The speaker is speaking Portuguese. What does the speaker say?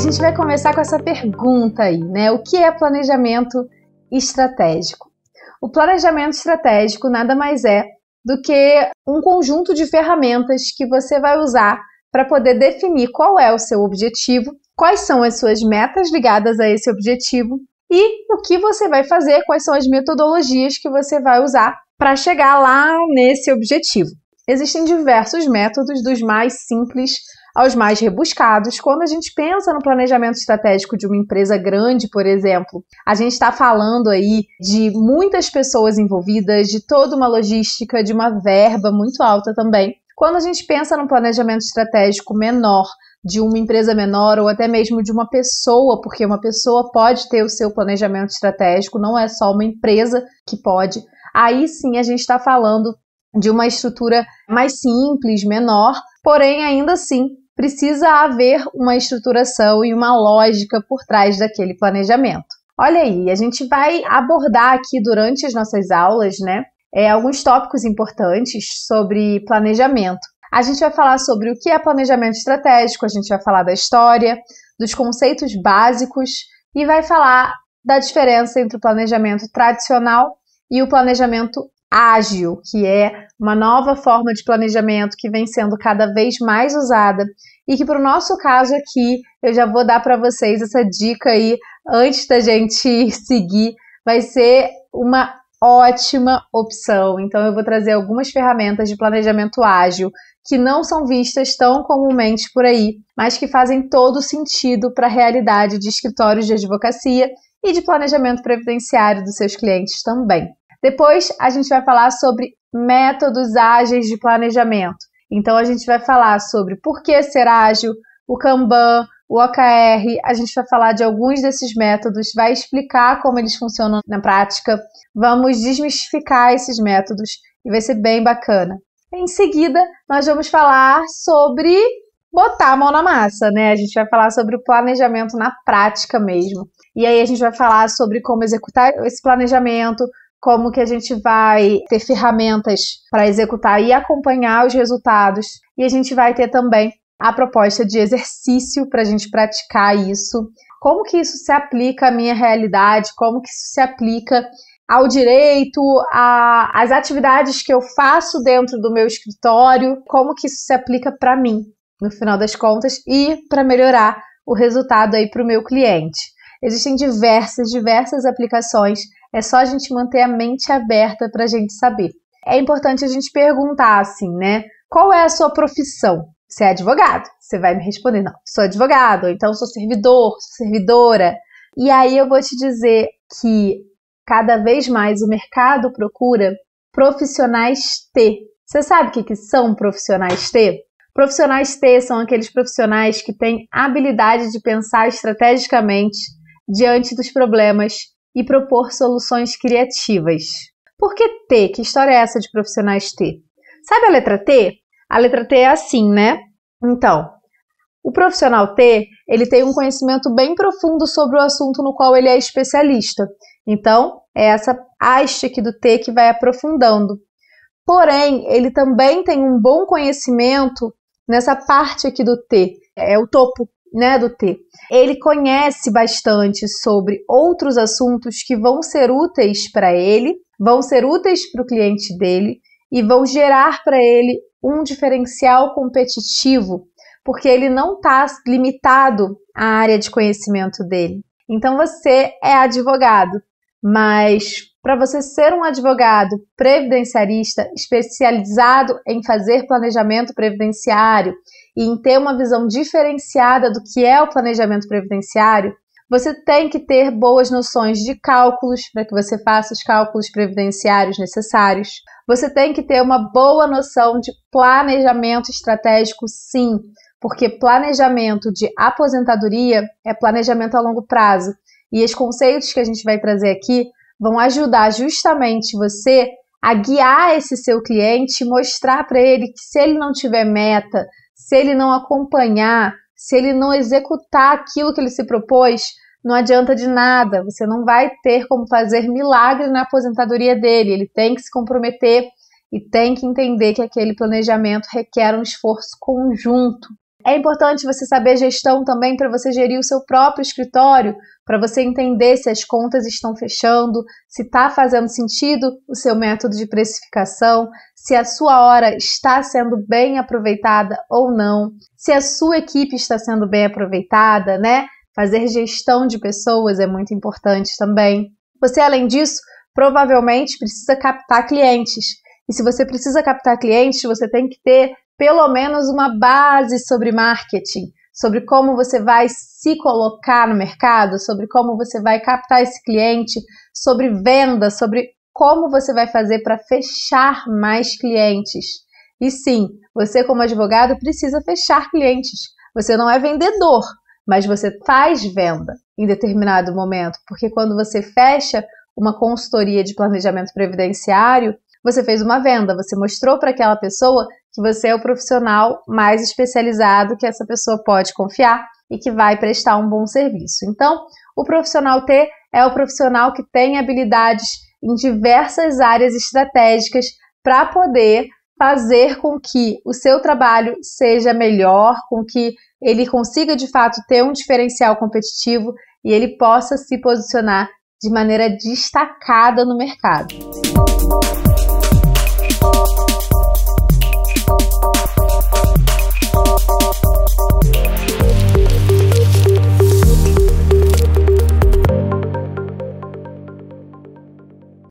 gente vai começar com essa pergunta aí, né? O que é planejamento estratégico? O planejamento estratégico nada mais é do que um conjunto de ferramentas que você vai usar para poder definir qual é o seu objetivo, quais são as suas metas ligadas a esse objetivo e o que você vai fazer, quais são as metodologias que você vai usar para chegar lá nesse objetivo. Existem diversos métodos, dos mais simples aos mais rebuscados. Quando a gente pensa no planejamento estratégico de uma empresa grande, por exemplo, a gente está falando aí de muitas pessoas envolvidas, de toda uma logística, de uma verba muito alta também. Quando a gente pensa num planejamento estratégico menor, de uma empresa menor ou até mesmo de uma pessoa, porque uma pessoa pode ter o seu planejamento estratégico, não é só uma empresa que pode. Aí sim a gente está falando de uma estrutura mais simples, menor, porém ainda assim precisa haver uma estruturação e uma lógica por trás daquele planejamento. Olha aí, a gente vai abordar aqui durante as nossas aulas, né, é, alguns tópicos importantes sobre planejamento. A gente vai falar sobre o que é planejamento estratégico, a gente vai falar da história, dos conceitos básicos e vai falar da diferença entre o planejamento tradicional e o planejamento ágil, que é uma nova forma de planejamento que vem sendo cada vez mais usada e que para o nosso caso aqui, eu já vou dar para vocês essa dica aí antes da gente seguir, vai ser uma ótima opção. Então eu vou trazer algumas ferramentas de planejamento ágil que não são vistas tão comumente por aí, mas que fazem todo sentido para a realidade de escritórios de advocacia e de planejamento previdenciário dos seus clientes também. Depois a gente vai falar sobre métodos ágeis de planejamento. Então a gente vai falar sobre por que ser ágil, o Kanban, o OKR, a gente vai falar de alguns desses métodos, vai explicar como eles funcionam na prática, vamos desmistificar esses métodos e vai ser bem bacana. Em seguida, nós vamos falar sobre botar a mão na massa, né? A gente vai falar sobre o planejamento na prática mesmo. E aí a gente vai falar sobre como executar esse planejamento, como que a gente vai ter ferramentas para executar e acompanhar os resultados. E a gente vai ter também a proposta de exercício para a gente praticar isso. Como que isso se aplica à minha realidade? Como que isso se aplica ao direito, às atividades que eu faço dentro do meu escritório? Como que isso se aplica para mim, no final das contas, e para melhorar o resultado aí para o meu cliente? Existem diversas, diversas aplicações é só a gente manter a mente aberta para a gente saber. É importante a gente perguntar assim, né? Qual é a sua profissão? Você é advogado? Você vai me responder, não, sou advogado, ou então sou servidor, sou servidora. E aí eu vou te dizer que cada vez mais o mercado procura profissionais T. Você sabe o que, que são profissionais T? Profissionais T são aqueles profissionais que têm habilidade de pensar estrategicamente diante dos problemas e propor soluções criativas. Por que T? Que história é essa de profissionais T? Sabe a letra T? A letra T é assim, né? Então, o profissional T, ele tem um conhecimento bem profundo sobre o assunto no qual ele é especialista. Então, é essa haste aqui do T que vai aprofundando. Porém, ele também tem um bom conhecimento nessa parte aqui do T, é o topo, né, do T. Ele conhece bastante sobre outros assuntos que vão ser úteis para ele, vão ser úteis para o cliente dele e vão gerar para ele um diferencial competitivo, porque ele não está limitado à área de conhecimento dele. Então você é advogado, mas para você ser um advogado previdenciarista especializado em fazer planejamento previdenciário e em ter uma visão diferenciada do que é o planejamento previdenciário, você tem que ter boas noções de cálculos para que você faça os cálculos previdenciários necessários. Você tem que ter uma boa noção de planejamento estratégico, sim, porque planejamento de aposentadoria é planejamento a longo prazo. E os conceitos que a gente vai trazer aqui vão ajudar justamente você a guiar esse seu cliente, mostrar para ele que se ele não tiver meta, se ele não acompanhar, se ele não executar aquilo que ele se propôs, não adianta de nada, você não vai ter como fazer milagre na aposentadoria dele. Ele tem que se comprometer e tem que entender que aquele planejamento requer um esforço conjunto. É importante você saber gestão também para você gerir o seu próprio escritório, para você entender se as contas estão fechando, se está fazendo sentido o seu método de precificação, se a sua hora está sendo bem aproveitada ou não, se a sua equipe está sendo bem aproveitada, né? Fazer gestão de pessoas é muito importante também. Você, além disso, provavelmente precisa captar clientes. E se você precisa captar clientes, você tem que ter pelo menos uma base sobre marketing, sobre como você vai se colocar no mercado, sobre como você vai captar esse cliente, sobre venda, sobre como você vai fazer para fechar mais clientes. E sim, você como advogado precisa fechar clientes. Você não é vendedor, mas você faz venda em determinado momento, porque quando você fecha uma consultoria de planejamento previdenciário, você fez uma venda, você mostrou para aquela pessoa que você é o profissional mais especializado que essa pessoa pode confiar e que vai prestar um bom serviço. Então, o profissional T é o profissional que tem habilidades em diversas áreas estratégicas para poder fazer com que o seu trabalho seja melhor, com que ele consiga de fato ter um diferencial competitivo e ele possa se posicionar de maneira destacada no mercado.